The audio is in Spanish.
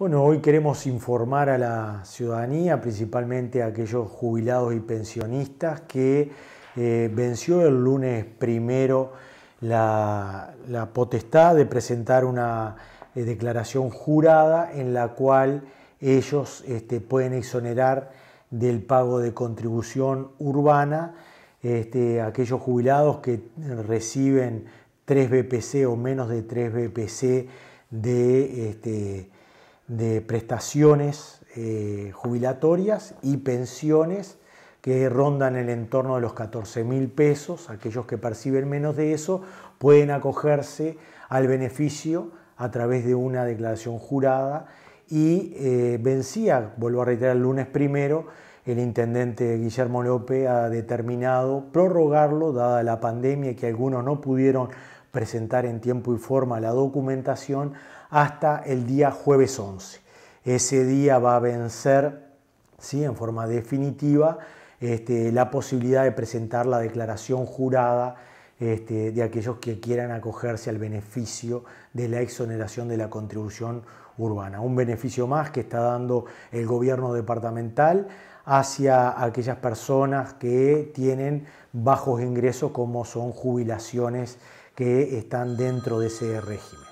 Bueno, hoy queremos informar a la ciudadanía, principalmente a aquellos jubilados y pensionistas, que eh, venció el lunes primero la, potestad de presentar una eh, declaración jurada en la cual ellos este, pueden exonerar del pago de contribución urbana este, aquellos jubilados que reciben 3 BPC o menos de 3 BPC de... Este, de prestaciones eh, jubilatorias y pensiones que rondan el entorno de los 14 mil pesos. Aquellos que perciben menos de eso pueden acogerse al beneficio a través de una declaración jurada y eh, vencía, vuelvo a reiterar, el lunes primero, el intendente Guillermo López ha determinado prorrogarlo, dada la pandemia y que algunos no pudieron presentar en tiempo y forma la documentación hasta el día jueves 11. Ese día va a vencer ¿sí? en forma definitiva este, la posibilidad de presentar la declaración jurada este, de aquellos que quieran acogerse al beneficio de la exoneración de la contribución urbana. Un beneficio más que está dando el gobierno departamental hacia aquellas personas que tienen bajos ingresos como son jubilaciones que están dentro de ese régimen.